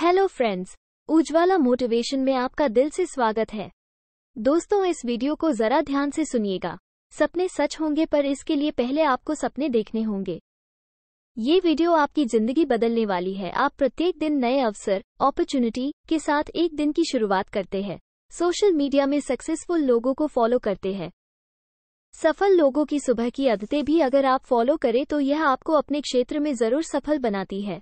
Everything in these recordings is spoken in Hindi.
हेलो फ्रेंड्स उज्ज्वला मोटिवेशन में आपका दिल से स्वागत है दोस्तों इस वीडियो को जरा ध्यान से सुनिएगा सपने सच होंगे पर इसके लिए पहले आपको सपने देखने होंगे ये वीडियो आपकी जिंदगी बदलने वाली है आप प्रत्येक दिन नए अवसर अपॉर्चुनिटी के साथ एक दिन की शुरुआत करते हैं सोशल मीडिया में सक्सेसफुल लोगों को फॉलो करते हैं सफल लोगों की सुबह की आदतें भी अगर आप फॉलो करें तो यह आपको अपने क्षेत्र में जरूर सफल बनाती है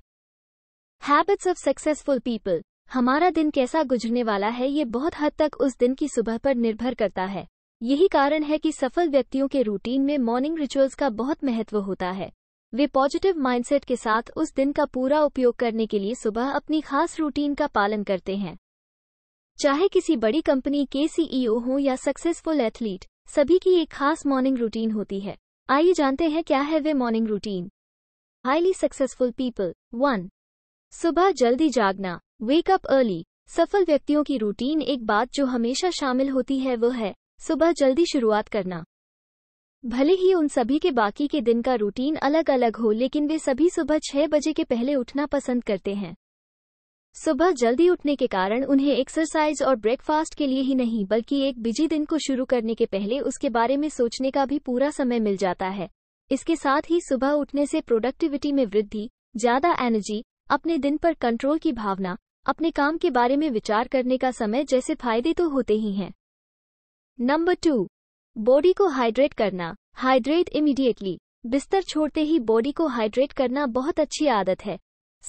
हैबिट्स ऑफ सक्सेसफुल पीपल हमारा दिन कैसा गुजरने वाला है ये बहुत हद तक उस दिन की सुबह पर निर्भर करता है यही कारण है कि सफल व्यक्तियों के रूटीन में मॉर्निंग रिचुअल्स का बहुत महत्व होता है वे पॉजिटिव माइंडसेट के साथ उस दिन का पूरा उपयोग करने के लिए सुबह अपनी खास रूटीन का पालन करते हैं चाहे किसी बड़ी कंपनी के सीईओ हो या सक्सेसफुल एथलीट सभी की एक खास मॉर्निंग रूटीन होती है आइए जानते हैं क्या है वे morning routine highly successful people one सुबह जल्दी जागना वेक अप अर्ली सफल व्यक्तियों की रूटीन एक बात जो हमेशा शामिल होती है वह है सुबह जल्दी शुरुआत करना भले ही उन सभी के बाकी के दिन का रूटीन अलग अलग हो लेकिन वे सभी सुबह छह बजे के पहले उठना पसंद करते हैं सुबह जल्दी उठने के कारण उन्हें एक्सरसाइज और ब्रेकफास्ट के लिए ही नहीं बल्कि एक बिजी दिन को शुरू करने के पहले उसके बारे में सोचने का भी पूरा समय मिल जाता है इसके साथ ही सुबह उठने से प्रोडक्टिविटी में वृद्धि ज्यादा एनर्जी अपने दिन पर कंट्रोल की भावना अपने काम के बारे में विचार करने का समय जैसे फायदे तो होते ही हैं नंबर टू बॉडी को हाइड्रेट करना हाइड्रेट इमीडिएटली बिस्तर छोड़ते ही बॉडी को हाइड्रेट करना बहुत अच्छी आदत है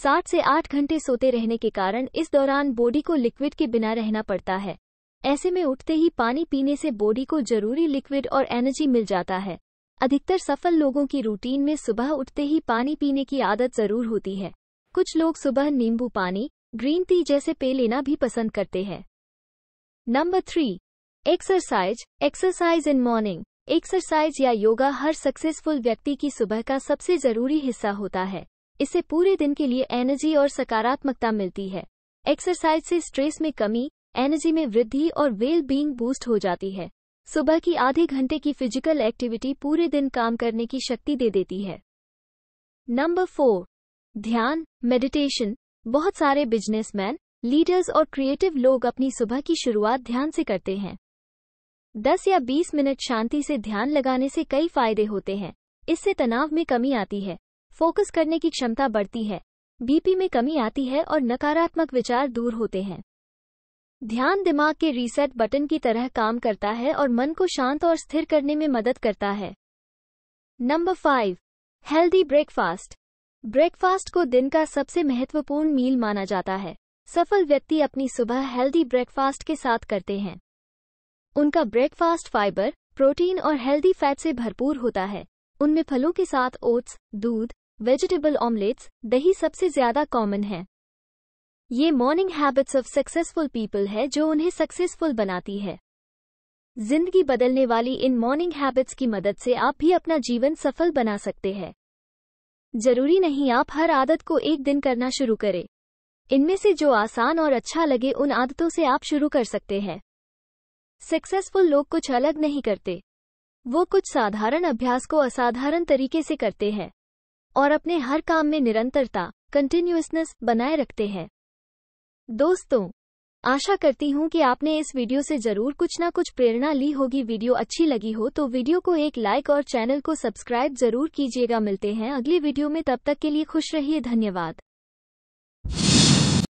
सात से आठ घंटे सोते रहने के कारण इस दौरान बॉडी को लिक्विड के बिना रहना पड़ता है ऐसे में उठते ही पानी पीने से बॉडी को जरूरी लिक्विड और एनर्जी मिल जाता है अधिकतर सफल लोगों की रूटीन में सुबह उठते ही पानी पीने की आदत जरूर होती है कुछ लोग सुबह नींबू पानी ग्रीन टी जैसे पेय लेना भी पसंद करते हैं number three exercise exercise in morning exercise या योगा हर सक्सेसफुल व्यक्ति की सुबह का सबसे जरूरी हिस्सा होता है इससे पूरे दिन के लिए एनर्जी और सकारात्मकता मिलती है एक्सरसाइज से स्ट्रेस में कमी एनर्जी में वृद्धि और वेल बींग बूस्ट हो जाती है सुबह की आधे घंटे की फिजिकल एक्टिविटी पूरे दिन काम करने की शक्ति दे देती है नंबर फोर ध्यान मेडिटेशन बहुत सारे बिजनेसमैन लीडर्स और क्रिएटिव लोग अपनी सुबह की शुरुआत ध्यान से करते हैं 10 या 20 मिनट शांति से ध्यान लगाने से कई फायदे होते हैं इससे तनाव में कमी आती है फोकस करने की क्षमता बढ़ती है बीपी में कमी आती है और नकारात्मक विचार दूर होते हैं ध्यान दिमाग के रीसेट बटन की तरह काम करता है और मन को शांत और स्थिर करने में मदद करता है number five healthy breakfast breakfast को दिन का सबसे महत्वपूर्ण मील माना जाता है सफल व्यक्ति अपनी सुबह हेल्दी ब्रेकफास्ट के साथ करते हैं उनका ब्रेकफास्ट फाइबर प्रोटीन और हेल्दी फैट से भरपूर होता है उनमें फलों के साथ ओट्स दूध वेजिटेबल ऑमलेट्स दही सबसे ज्यादा कॉमन है ये morning habits of successful people है जो उन्हें सक्सेसफुल बनाती है जिंदगी बदलने वाली इन मॉर्निंग हैबिट्स की मदद से आप भी अपना जीवन सफल बना सकते हैं जरूरी नहीं आप हर आदत को एक दिन करना शुरू करें इनमें से जो आसान और अच्छा लगे उन आदतों से आप शुरू कर सकते हैं सक्सेसफुल लोग कुछ अलग नहीं करते वो कुछ साधारण अभ्यास को असाधारण तरीके से करते हैं और अपने हर काम में निरंतरता कंटिन्यूसनेस बनाए रखते हैं दोस्तों आशा करती हूँ कि आपने इस वीडियो से जरूर कुछ ना कुछ प्रेरणा ली होगी वीडियो अच्छी लगी हो तो वीडियो को एक लाइक और चैनल को सब्सक्राइब जरूर कीजिएगा मिलते हैं अगली वीडियो में तब तक के लिए खुश रहिए धन्यवाद